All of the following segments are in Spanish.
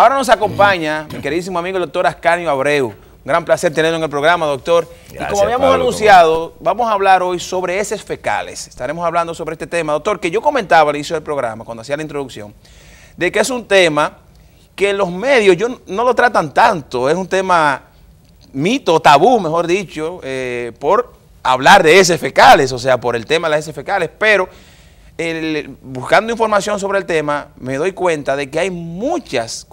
Ahora nos acompaña mi queridísimo amigo el doctor Ascanio Abreu. Un gran placer tenerlo en el programa, doctor. y como habíamos anunciado, vamos a hablar hoy sobre heces fecales. Estaremos hablando sobre este tema, doctor, que yo comentaba al inicio del programa, cuando hacía la introducción, de que es un tema que los medios yo, no lo tratan tanto. Es un tema mito, tabú, mejor dicho, eh, por hablar de heces fecales, o sea, por el tema de las heces fecales, pero buscando información sobre el tema, me doy cuenta de que hay muchas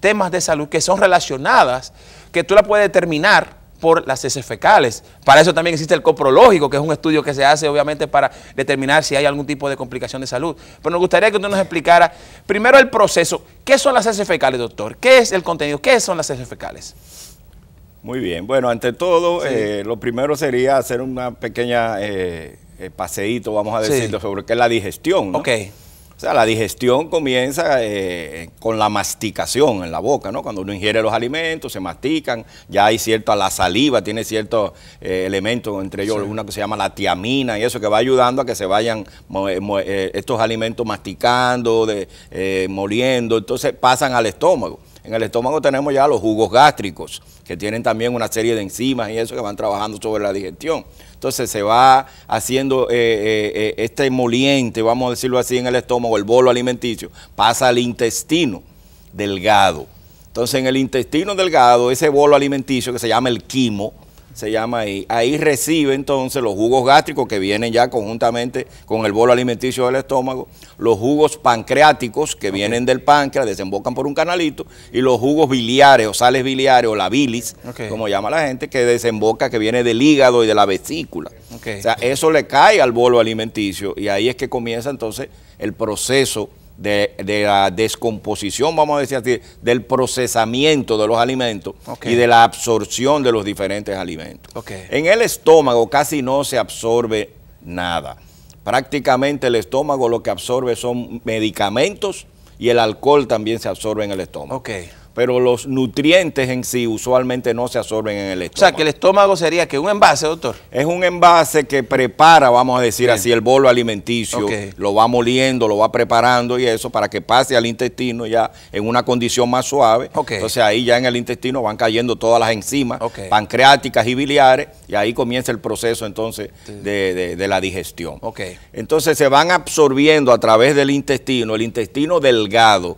temas de salud que son relacionadas, que tú la puedes determinar por las heces fecales. Para eso también existe el coprológico, que es un estudio que se hace obviamente para determinar si hay algún tipo de complicación de salud. Pero nos gustaría que usted nos explicara primero el proceso. ¿Qué son las heces fecales, doctor? ¿Qué es el contenido? ¿Qué son las heces fecales? Muy bien. Bueno, ante todo, eh, lo primero sería hacer una pequeña eh, eh, paseíto, vamos a decirlo, sobre qué es la digestión. ¿no? O sea, la digestión comienza eh, con la masticación en la boca, ¿no? Cuando uno ingiere los alimentos, se mastican, ya hay cierta, la saliva tiene ciertos eh, elementos, entre ellos una que se llama la tiamina y eso que va ayudando a que se vayan estos alimentos masticando, de, moliendo, entonces pasan al estómago. En el estómago tenemos ya los jugos gástricos, que tienen también una serie de enzimas y eso que van trabajando sobre la digestión. Entonces se va haciendo eh, eh, eh, este moliente, vamos a decirlo así, en el estómago, el bolo alimenticio, pasa al intestino delgado. Entonces en el intestino delgado, ese bolo alimenticio que se llama el quimo, se llama ahí. Ahí recibe entonces los jugos gástricos que vienen ya conjuntamente con el bolo alimenticio del estómago, los jugos pancreáticos que vienen del páncreas, desembocan por un canalito, y los jugos biliares o sales biliares o la bilis, como llama la gente, que desemboca, que viene del hígado y de la vesícula. O sea, eso le cae al bolo alimenticio y ahí es que comienza entonces el proceso de, la descomposición, vamos a decir así, del procesamiento de los alimentos y de la absorción de los diferentes alimentos. En el estómago casi no se absorbe nada. Prácticamente el estómago lo que absorbe son medicamentos y el alcohol también se absorbe en el estómago pero los nutrientes en sí usualmente no se absorben en el estómago. O sea, que el estómago sería que un envase, doctor. Es un envase que prepara, vamos a decir así, el bolo alimenticio, lo va moliendo, lo va preparando y eso para que pase al intestino ya en una condición más suave. Entonces ahí ya en el intestino van cayendo todas las enzimas pancreáticas y biliares y ahí comienza el proceso entonces de, la digestión. Entonces se van absorbiendo a través del intestino, el intestino delgado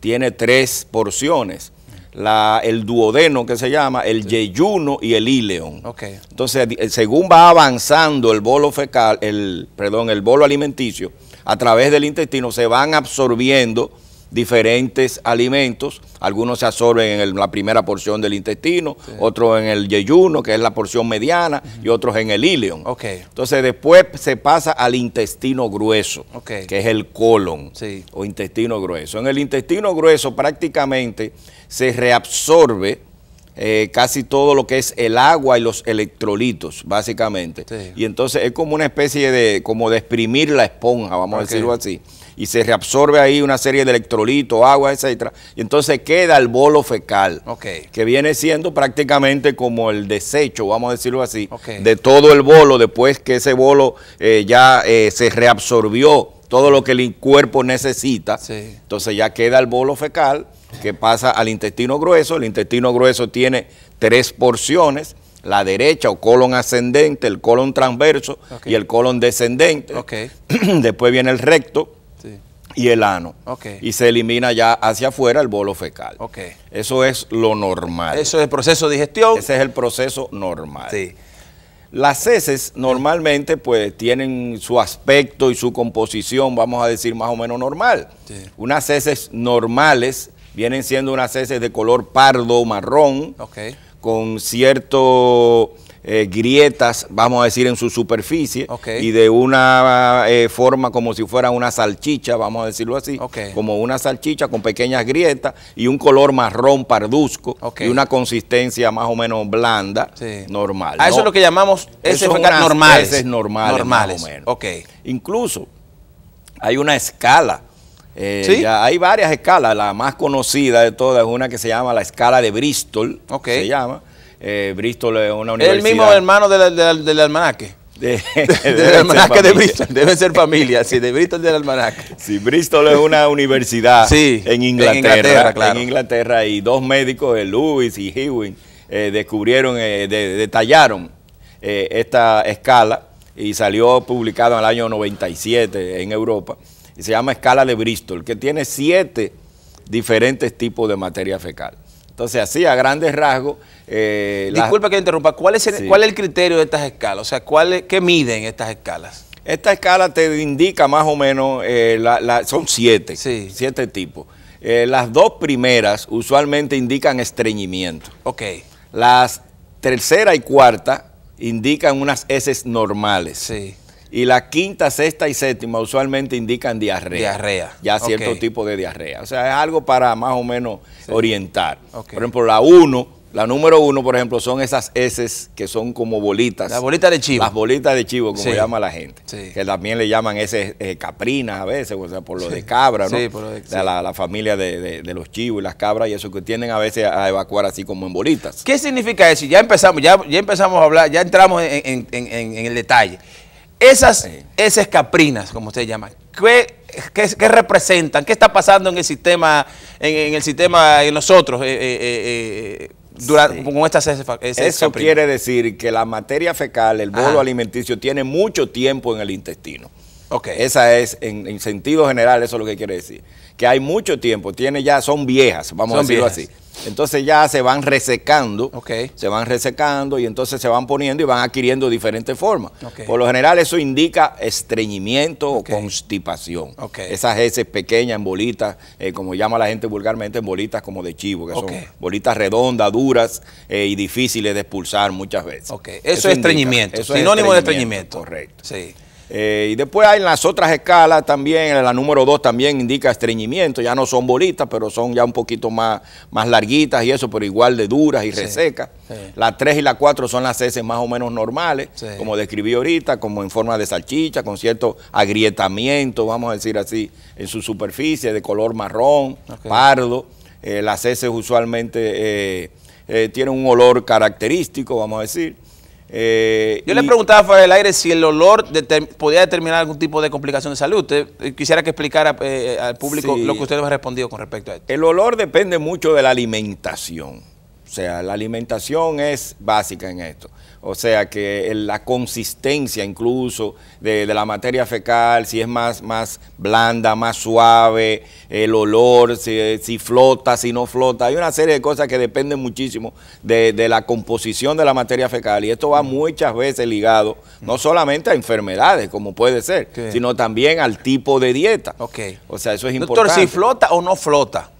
tiene tres porciones. La, el duodeno que se llama, el yeyuno y el ileón. Entonces, eh, según va avanzando el bolo fecal, el, perdón, el bolo alimenticio, a través del intestino se van absorbiendo diferentes alimentos, algunos se absorben en la primera porción del intestino, otros en el yeyuno, que es la porción mediana, y otros en el ileum. Entonces después se pasa al intestino grueso, que es el colon o intestino grueso. En el intestino grueso prácticamente se reabsorbe eh, casi todo lo que es el agua y los electrolitos, básicamente. Y entonces es como una especie de, como de exprimir la esponja, vamos a decirlo así y se reabsorbe ahí una serie de electrolitos, agua, etcétera, y entonces queda el bolo fecal, que viene siendo prácticamente como el desecho, vamos a decirlo así, de todo el bolo después que ese bolo eh, ya eh, se reabsorbió todo lo que el cuerpo necesita, entonces ya queda el bolo fecal que pasa al intestino grueso, el intestino grueso tiene tres porciones, la derecha o colon ascendente, el colon transverso y el colon descendente. Después viene el recto, y el ano. Y se elimina ya hacia afuera el bolo fecal. Eso es lo normal. Eso es el proceso de digestión. Ese es el proceso normal. Sí. Las heces normalmente pues tienen su aspecto y su composición, vamos a decir más o menos normal. Unas heces normales vienen siendo unas heces de color pardo o marrón, con cierto eh, grietas, vamos a decir, en su superficie y de una eh, forma como si fuera una salchicha, vamos a decirlo así, como una salchicha con pequeñas grietas y un color marrón parduzco y una consistencia más o menos blanda, normal. eso es lo que llamamos es normal Heces Incluso hay una escala eh, hay varias escalas, la más conocida de todas es una que se llama la escala de Bristol, se llama, eh, Bristol es una universidad. El mismo hermano del, del, almanaque. De, del almanaque de Bristol, Debe ser familia, sí, de Bristol del almanaque. Sí, Bristol es una universidad en Inglaterra. En Inglaterra, y dos médicos, eh, Lewis y Hewin, eh, descubrieron, detallaron esta escala y salió Publicada en el año 97 en Europa. Y se llama Escala de Bristol, que tiene siete diferentes tipos de materia fecal. Entonces, así, a grandes rasgos. Eh, Disculpa que interrumpa, ¿cuál es, el, criterio de estas escalas? O sea, ¿cuál ¿qué miden estas escalas? Esta escala te indica más o menos, eh, son siete, sí. siete tipos. Eh, las dos primeras usualmente indican estreñimiento. Ok. Las tercera y cuarta indican unas heces normales. Sí y la quinta, sexta y séptima usualmente indican diarrea. Diarrea. Ya cierto tipo de diarrea. O sea, es algo para más o menos orientar. Por ejemplo, la uno la número uno, por ejemplo, son esas heces que son como bolitas. Las bolitas de chivo. Las bolitas de chivo, como llama la gente. Que también le llaman heces eh, caprinas a veces, o sea, por lo de cabra, ¿no? Sí, por lo de la, la familia de, los chivos y las cabras y eso que tienden a veces a evacuar así como en bolitas. ¿Qué significa eso? Ya empezamos, ya, ya empezamos a hablar, ya entramos en el detalle. Esas, esas caprinas, como usted llama, ¿qué, representan? ¿Qué está pasando en el sistema, en, el sistema, en nosotros, eh, eh, eh, durante, con estas esas Eso quiere decir que la materia fecal, el bolo alimenticio, tiene mucho tiempo en el intestino. Okay. Esa es, en sentido general, eso es lo que quiere decir que hay mucho tiempo, tiene ya, son viejas, vamos a decirlo así. Entonces ya se van resecando, se van resecando y entonces se van poniendo y van adquiriendo diferentes formas. Por lo general eso indica estreñimiento o constipación. Esas heces pequeñas en bolitas, eh, como llama la gente vulgarmente, en bolitas como de chivo, que son bolitas redondas, duras eh, y difíciles de expulsar muchas veces. Eso, eso, es estreñimiento, sinónimo de estreñimiento. Correcto. Sí. Eh, y después hay en las otras escalas también, en la número 2 también indica estreñimiento, ya no son bolitas, pero son ya un poquito más, más larguitas y eso, pero igual de duras y resecas. Las La 3 y la 4 son las heces más o menos normales, como describí ahorita, como en forma de salchicha, con cierto agrietamiento, vamos a decir así, en su superficie, de color marrón, pardo. Eh, las heces usualmente eh, tienen un olor característico, vamos a decir. Eh, Yo le preguntaba fuera del aire si el olor podía determinar algún tipo de complicación de salud. Eh, quisiera que explicara eh, al público lo que usted nos ha respondido con respecto a esto. El olor depende mucho de la alimentación. O sea, la alimentación es básica en esto. O sea que la consistencia incluso de, la materia fecal, si es más, más blanda, más suave, el olor, si, flota, si no flota. Hay una serie de cosas que dependen muchísimo de, la composición de la materia fecal y esto va mm. muchas veces ligado no mm. solamente a enfermedades, como puede ser, sino también al tipo de dieta. O sea, eso es importante. Doctor, si flota o no flota.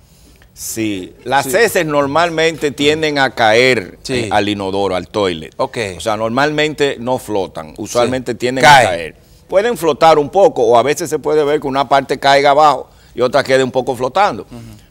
Sí, las heces normalmente tienden a caer al inodoro, al toilet. Okay. O sea, normalmente no flotan, usualmente tienden a caer. Pueden flotar un poco o a veces se puede ver que una parte caiga abajo y otra quede un poco flotando,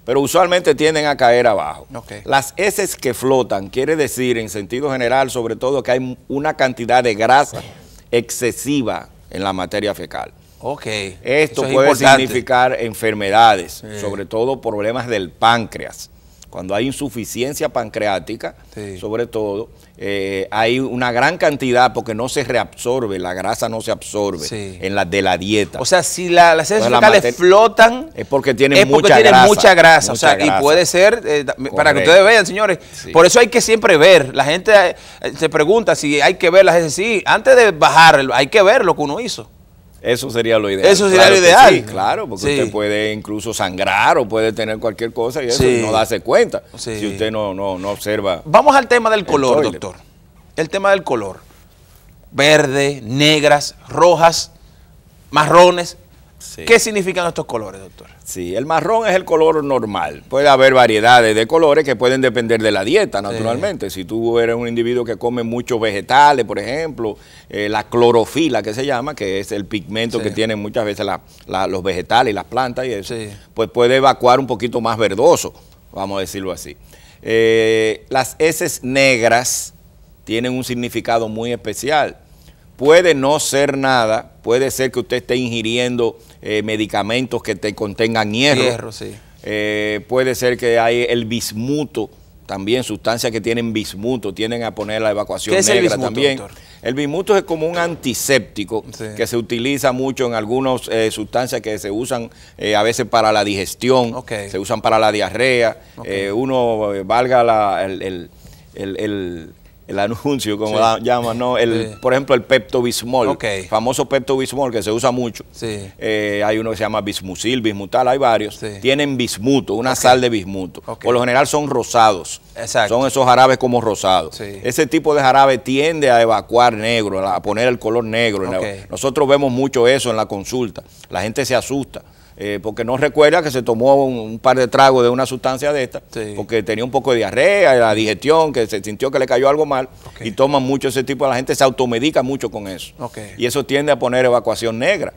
pero usualmente tienden a caer abajo. Las heces que flotan quiere decir en sentido general sobre todo que hay una cantidad de grasa excesiva en la materia fecal. Okay. Esto puede significar enfermedades, sobre todo problemas del páncreas. Cuando hay insuficiencia pancreática, sobre todo, eh, hay una gran cantidad porque no se reabsorbe, la grasa no se absorbe en la de la dieta. O sea, si las heces fecales flotan, es porque tienen, es mucha, grasa, o sea, Y puede ser, eh, para que ustedes vean, señores, por eso hay que siempre ver. La gente eh, se pregunta si hay que ver las heces. Sí, antes de bajar, hay que ver lo que uno hizo. Eso sería lo ideal. Eso sería lo ideal. Sí, claro, porque usted puede incluso sangrar o puede tener cualquier cosa y eso no darse cuenta si usted no, no, no, observa. Vamos al tema del color, doctor. El tema del color. Verde, negras, rojas, marrones. ¿Qué significan estos colores, doctor? Sí, el marrón es el color normal. Puede haber variedades de colores que pueden depender de la dieta, naturalmente. Si tú eres un individuo que come muchos vegetales, por ejemplo, eh, la clorofila que se llama, que es el pigmento que tienen muchas veces los vegetales y las plantas y eso, pues puede evacuar un poquito más verdoso, vamos a decirlo así. Eh, las heces negras tienen un significado muy especial Puede no ser nada, puede ser que usted esté ingiriendo eh, medicamentos que te contengan hierro. Eh, puede ser que hay el bismuto, también sustancias que tienen bismuto, tienen a poner la evacuación ¿Qué es negra el bismuto, también. El bismuto es como un antiséptico que se utiliza mucho en algunas eh, sustancias que se usan a veces para la digestión, se usan para la diarrea. uno, valga la, el, el el anuncio, como llaman, ¿no? El, Por ejemplo, el Pepto Bismol, famoso Pepto Bismol que se usa mucho. Eh, hay uno que se llama Bismusil, Bismutal, hay varios. Tienen bismuto, una sal de bismuto. Por lo general son rosados. Son esos jarabes como rosados. Ese tipo de jarabe tiende a evacuar negro, a poner el color negro. Nosotros vemos mucho eso en la consulta. La gente se asusta eh, porque no recuerda que se tomó un, par de tragos de una sustancia de esta, porque tenía un poco de diarrea, la digestión, que se sintió que le cayó algo mal, y toma mucho ese tipo, de la gente se automedica mucho con eso. Y eso tiende a poner evacuación negra.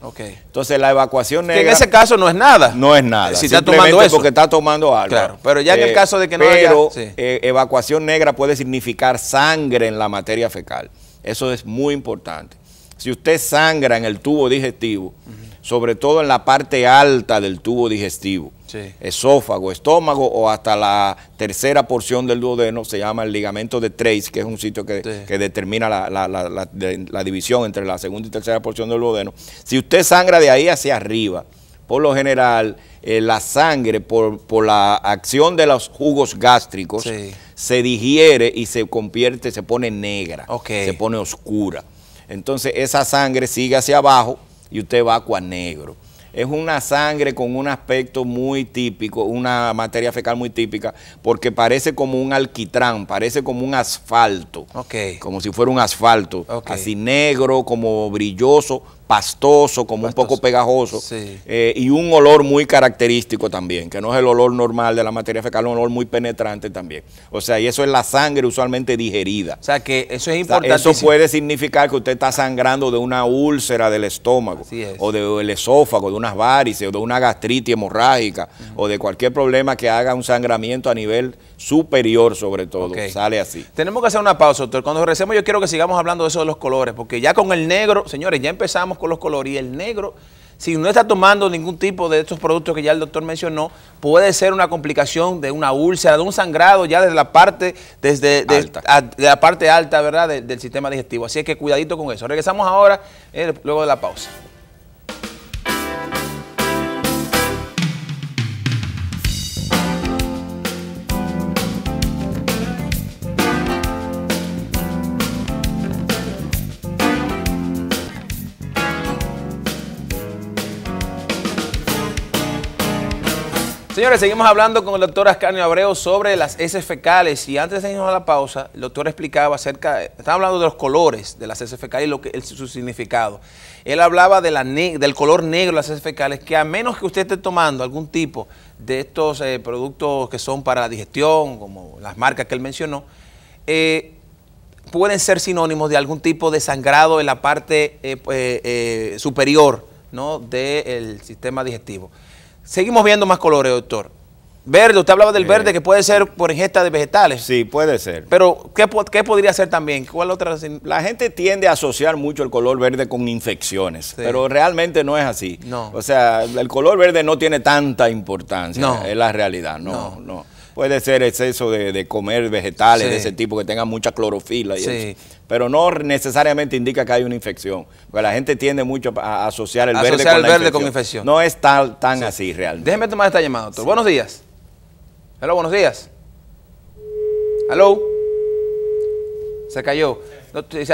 Entonces la evacuación negra... en ese caso no es nada. No es nada. Si está tomando eso. porque está tomando algo. Claro, pero ya en el eh, caso de que no haya... Eh, evacuación negra puede significar sangre en la materia fecal. Eso es muy importante. Si usted sangra en el tubo digestivo sobre todo en la parte alta del tubo digestivo. Esófago, estómago o hasta la tercera porción del duodeno se llama el ligamento de Trace, que es un sitio que, determina la, división entre la segunda y tercera porción del duodeno. Si usted sangra de ahí hacia arriba, por lo general, eh, la sangre, por, la acción de los jugos gástricos, se digiere y se convierte, se pone negra, se pone oscura. Entonces, esa sangre sigue hacia abajo y usted va a negro. Es una sangre con un aspecto muy típico, una materia fecal muy típica, porque parece como un alquitrán, parece como un asfalto. Como si fuera un asfalto, así negro, como brilloso, pastoso, como un poco pegajoso, eh, y un olor muy característico también, que no es el olor normal de la materia fecal, un olor muy penetrante también. O sea, y eso es la sangre usualmente digerida. O sea, que eso es importante. eso puede significar que usted está sangrando de una úlcera del estómago, o del esófago, de unas varices, o de una gastritis hemorrágica, o de cualquier problema que haga un sangramiento a nivel superior sobre todo, sale así. Tenemos que hacer una pausa, doctor. Cuando regresemos yo quiero que sigamos hablando de eso de los colores, porque ya con el negro, señores, ya empezamos con los colores. Y el negro, si no está tomando ningún tipo de estos productos que ya el doctor mencionó, puede ser una complicación de una úlcera, de un sangrado ya desde la parte, desde la parte alta, ¿verdad?, del sistema digestivo. Así es que cuidadito con eso. Regresamos ahora, eh, luego de la pausa. Señores, seguimos hablando con el doctor Ascanio Abreu sobre las heces fecales y antes de irnos a la pausa, el doctor explicaba acerca, estaba hablando de los colores de las heces fecales y lo que, su significado. Él hablaba del color negro de las heces fecales, que a menos que usted esté tomando algún tipo de estos eh, productos que son para la digestión, como las marcas que él mencionó, eh, pueden ser sinónimos de algún tipo de sangrado en la parte eh, superior del sistema digestivo. Seguimos viendo más colores, doctor. Verde, usted hablaba del eh, verde que puede ser por ingesta de vegetales. Sí, puede ser. Pero, ¿qué, podría ser también? ¿Cuál otra? La gente tiende a asociar mucho el color verde con infecciones, pero realmente no es así. No. O sea, el color verde no tiene tanta importancia, no. es la realidad, no. no. Puede ser exceso de, comer vegetales de ese tipo que tengan mucha clorofila y eso. Pero no necesariamente indica que hay una infección. Porque la gente tiende mucho a asociar el verde, con, el verde infección. con infección. No es tal, tan así realmente. Déjeme tomar esta llamada, doctor. Buenos días. Hola, buenos días. Hello. Se cayó.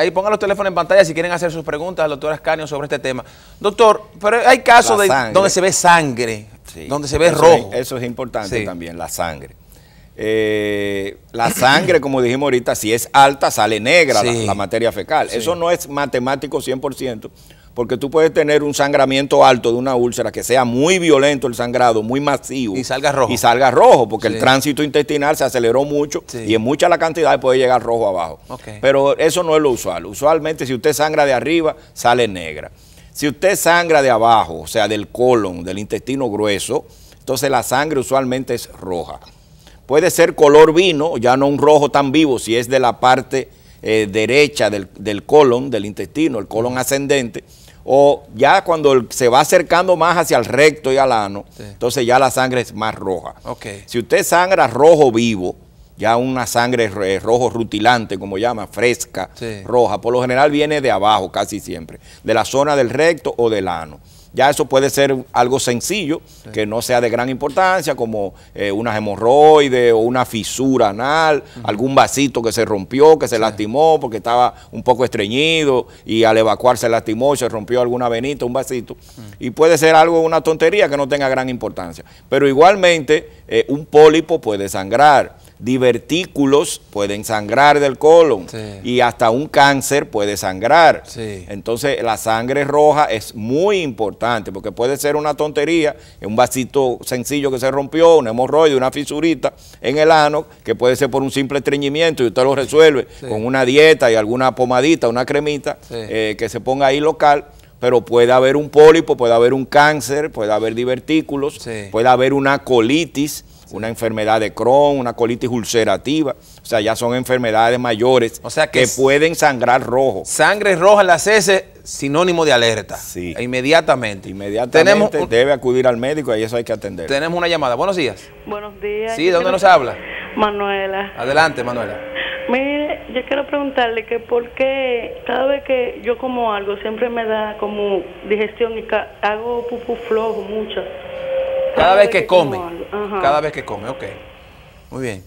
Ahí pongan los teléfonos en pantalla si quieren hacer sus preguntas al doctor Ascanio sobre este tema. Doctor, pero hay casos de, donde se ve sangre, donde se ve rojo. eso es importante también, la sangre. Eh, la sangre, como dijimos ahorita, si es alta, sale negra la, materia fecal. Eso no es matemático 100%, porque tú puedes tener un sangramiento alto de una úlcera que sea muy violento el sangrado, muy masivo. Y salga rojo. Y salga rojo, porque el tránsito intestinal se aceleró mucho y en mucha la cantidad puede llegar rojo abajo. Pero eso no es lo usual. Usualmente, si usted sangra de arriba, sale negra. Si usted sangra de abajo, o sea, del colon, del intestino grueso, entonces la sangre usualmente es roja puede ser color vino, ya no un rojo tan vivo, si es de la parte eh, derecha del, colon, del intestino, el colon ascendente, o ya cuando se va acercando más hacia el recto y al ano, entonces ya la sangre es más roja. Si usted sangra rojo vivo, ya una sangre eh, rojo rutilante, como llama, fresca, roja, por lo general viene de abajo casi siempre, de la zona del recto o del ano. Ya eso puede ser algo sencillo, que no sea de gran importancia, como una eh, unas hemorroides o una fisura anal, algún vasito que se rompió, que se lastimó porque estaba un poco estreñido y al evacuar se lastimó, se rompió alguna venita, un vasito. Y puede ser algo, una tontería que no tenga gran importancia. Pero igualmente, eh, un pólipo puede sangrar divertículos pueden sangrar del colon y hasta un cáncer puede sangrar. Entonces la sangre roja es muy importante porque puede ser una tontería, un vasito sencillo que se rompió, un hemorroide, una fisurita en el ano que puede ser por un simple estreñimiento y usted lo resuelve con una dieta y alguna pomadita, una cremita eh, que se ponga ahí local pero puede haber un pólipo, puede haber un cáncer, puede haber divertículos, puede haber una colitis, una enfermedad de Crohn, una colitis ulcerativa. O sea, ya son enfermedades mayores o sea que, pueden sangrar rojo. Sangre roja las heces, sinónimo de alerta. Sí. E inmediatamente. Inmediatamente debe acudir al médico y eso hay que atender. Tenemos una llamada. Buenos días. Buenos días. Sí, ¿de dónde nos habla? Manuela. Adelante, Manuela. Mire, yo quiero preguntarle que por qué cada vez que yo como algo siempre me da como digestión y hago pupú flojo mucho. Cada vez que come. Cada vez que come, ok. Muy bien.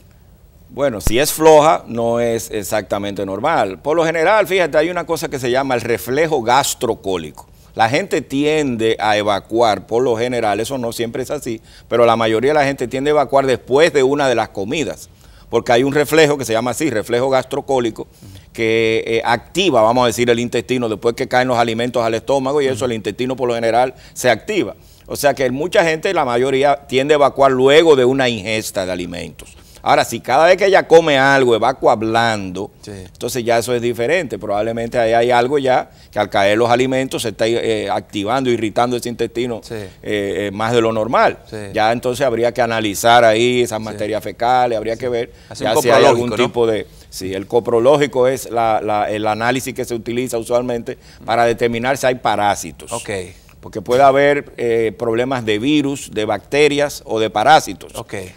Bueno, si es floja, no es exactamente normal. Por lo general, fíjate, hay una cosa que se llama el reflejo gastrocólico. La gente tiende a evacuar, por lo general, eso no siempre es así, pero la mayoría de la gente tiende a evacuar después de una de las comidas, porque hay un reflejo que se llama así, reflejo gastrocólico, que eh, activa, vamos a decir, el intestino después que caen los alimentos al estómago y eso el intestino por lo general se activa. O sea que mucha gente, la mayoría, tiende a evacuar luego de una ingesta de alimentos. Ahora, si cada vez que ella come algo evacua hablando, entonces ya eso es diferente. Probablemente ahí hay algo ya que al caer los alimentos se está eh, activando, irritando ese intestino eh, eh, más de lo normal. Ya entonces habría que analizar ahí esas materias fecales, habría que ver si hay algún tipo de... Sí, el coprológico es el análisis que se utiliza usualmente mm. para determinar si hay parásitos. Okay porque puede haber eh, problemas de virus, de bacterias o de parásitos.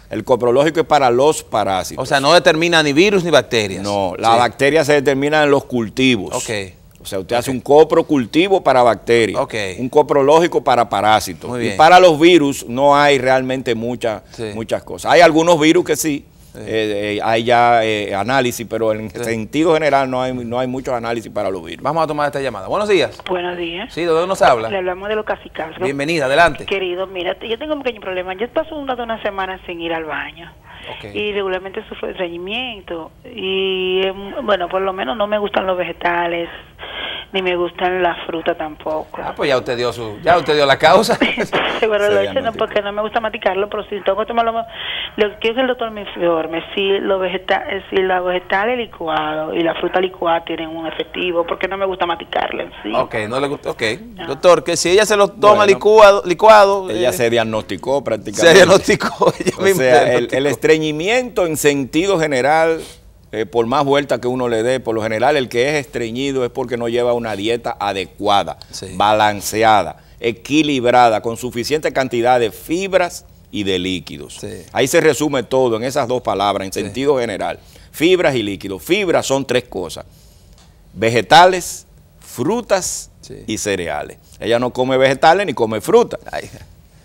El coprológico es para los parásitos. O sea, no determina ni virus ni bacterias. No, la bacteria se determina en los cultivos. Okay. O sea, usted hace un coprocultivo para bacterias, un coprológico para parásitos. Y para los virus no hay realmente muchas cosas. Hay algunos virus que sí, eh, eh, hay ya eh, análisis, pero en sentido general no hay, no hay muchos análisis para lo Vamos a tomar esta llamada. Buenos días. Buenos días. Sí, ¿de dónde nos habla? Le hablamos de los casicazos, Bienvenida, adelante. Querido, mira, yo tengo un pequeño problema. Yo paso una de una semana sin ir al baño y regularmente sufro estreñimiento. Y em, bueno, por lo menos no me gustan los vegetales, ni me gustan la fruta tampoco. Ah, pues ya usted dio su, ya usted dio la causa. Seguro no, porque no me gusta maticarlo, pero si tengo que tomarlo, lo que el doctor me informe, si los vegetales, si los vegetales licuados y la fruta licuada tienen un efectivo, porque no me gusta maticarlo sí. Ok, no le gusta, okay ah. Doctor, que si ella se los toma licuado, licuado. Ella eh, se diagnosticó prácticamente. Se diagnosticó, o sea, el, el estreñimiento en sentido general, eh, por más vuelta que uno le dé, por lo general el que es estreñido es porque no lleva una dieta adecuada, balanceada, equilibrada, con suficiente cantidad de fibras y de líquidos. Ahí se resume todo en esas dos palabras, en sentido general. Fibras y líquidos. Fibras son tres cosas. Vegetales, frutas y cereales. Ella no come vegetales ni come fruta.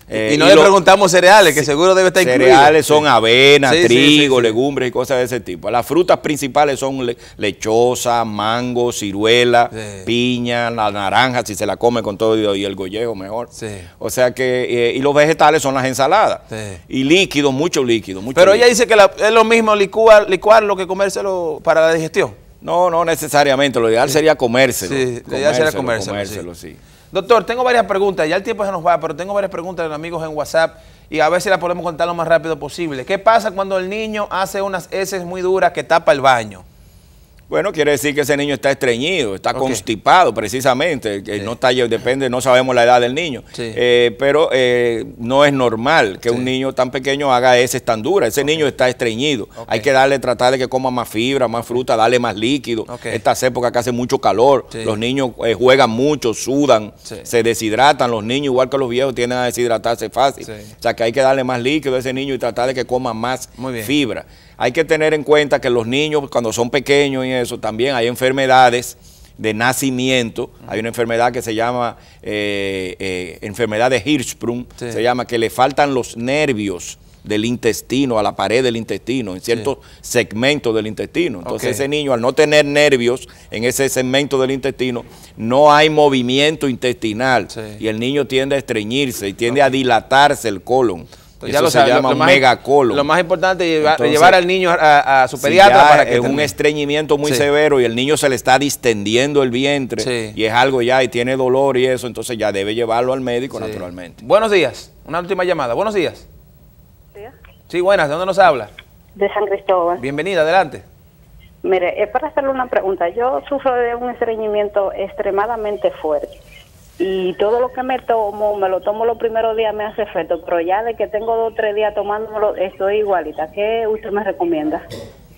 Eh, y no le preguntamos cereales, que seguro debe estar incluido. Cereales son avena, trigo, legumbres y cosas de ese tipo. Las frutas principales son lechosa, mango, ciruela, piña, la naranja, si se la come con todo y el gollejo mejor. O sea que, eh, y los vegetales son las ensaladas. Y líquidos, mucho líquido. Pero ella dice que es lo mismo licuar, lo que comérselo para la digestión. No, no necesariamente. Lo ideal sería comérselo. Sí, lo ideal sería comérselo, comérselo sí. Doctor, tengo varias preguntas, ya el tiempo se nos va, pero tengo varias preguntas de los amigos en WhatsApp y a ver si las podemos contar lo más rápido posible. ¿Qué pasa cuando el niño hace unas heces muy duras que tapa el baño? Bueno, quiere decir que ese niño está estreñido, está constipado precisamente, eh, no está, eh, depende, no sabemos la edad del niño, eh, pero no es normal que un niño tan pequeño haga tan estandura, ese niño está estreñido, hay que darle, tratar de que coma más fibra, más fruta, darle más líquido, estas época que hace mucho calor, los niños juegan mucho, sudan, se deshidratan, los niños igual que los viejos tienden a deshidratarse fácil, o sea que hay que darle más líquido a ese niño y tratar de que coma más fibra hay que tener en cuenta que los niños cuando son pequeños y eso, también hay enfermedades de nacimiento. Hay una enfermedad que se llama eh, eh, enfermedad de Hirschsprung, se llama que le faltan los nervios del intestino, a la pared del intestino, en ciertos segmentos del intestino. Entonces ese niño al no tener nervios en ese segmento del intestino, no hay movimiento intestinal y el niño tiende a estreñirse y tiende a dilatarse el colon. Pues ya lo se llama lo, megacolo. Más, lo más importante es llevar, al niño a, su pediatra para que es un estreñimiento muy severo y el niño se le está distendiendo el vientre y es algo ya y tiene dolor y eso, entonces ya debe llevarlo al médico naturalmente. Buenos días, una última llamada. Buenos días. Sí, buenas, ¿de dónde nos habla? De San Cristóbal. Bienvenida, adelante. Mire, es para hacerle una pregunta. Yo sufro de un estreñimiento extremadamente fuerte y todo lo que me tomo, me lo tomo los primeros días, me hace efecto, pero ya de que tengo dos o tres días tomándomelo, estoy igualita. ¿Qué usted me recomienda?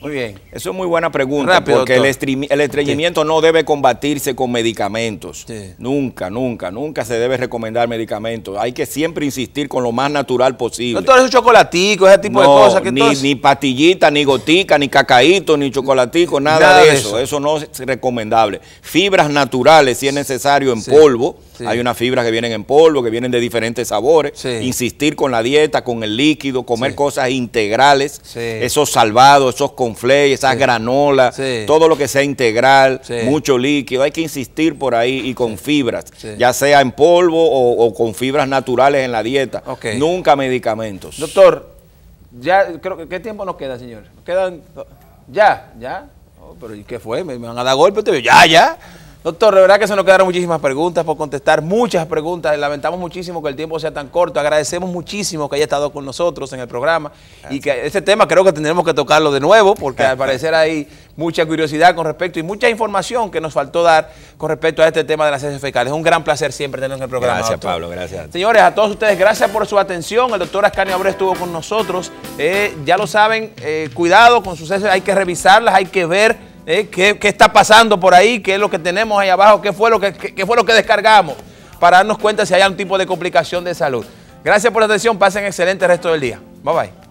Muy bien, eso es muy buena pregunta, porque el, el estreñimiento no debe combatirse con medicamentos. Nunca, nunca, nunca se debe recomendar medicamentos. Hay que siempre insistir con lo más natural posible. Entonces, chocolatico ese tipo de cosas. Que ni, ni pastillita, ni gotica, ni cacaíto, ni chocolatico, nada, de, eso. eso. no es recomendable. Fibras naturales, si es necesario, en polvo hay unas fibras que vienen en polvo, que vienen de diferentes sabores. Insistir con la dieta, con el líquido, comer cosas integrales, esos salvados, esos conflés, esas granolas, todo lo que sea integral, mucho líquido. Hay que insistir por ahí y con fibras, ya sea en polvo o, con fibras naturales en la dieta. Nunca medicamentos. Doctor, ya creo que ¿qué tiempo nos queda, señor? quedan ya, ya. Oh, pero ¿y qué fue? Me, van a dar golpe, ya, ya. Doctor, de verdad que se nos quedaron muchísimas preguntas por contestar, muchas preguntas. Lamentamos muchísimo que el tiempo sea tan corto. Agradecemos muchísimo que haya estado con nosotros en el programa y que este tema creo que tendremos que tocarlo de nuevo porque al parecer hay mucha curiosidad con respecto y mucha información que nos faltó dar con respecto a este tema de las heces fecales. Es un gran placer siempre tenernos en el programa. Gracias, Pablo. Gracias. Señores, a todos ustedes, gracias por su atención. El doctor Ascanio Abreu estuvo con nosotros. Eh, ya lo saben, eh, cuidado con sus heces, hay que revisarlas, hay que ver ¿Eh? ¿Qué, está pasando por ahí? ¿Qué es lo que tenemos ahí abajo? ¿Qué fue lo que, fue lo que descargamos? Para darnos cuenta si hay algún tipo de complicación de salud. Gracias por la atención. Pasen excelente resto del día. Bye bye.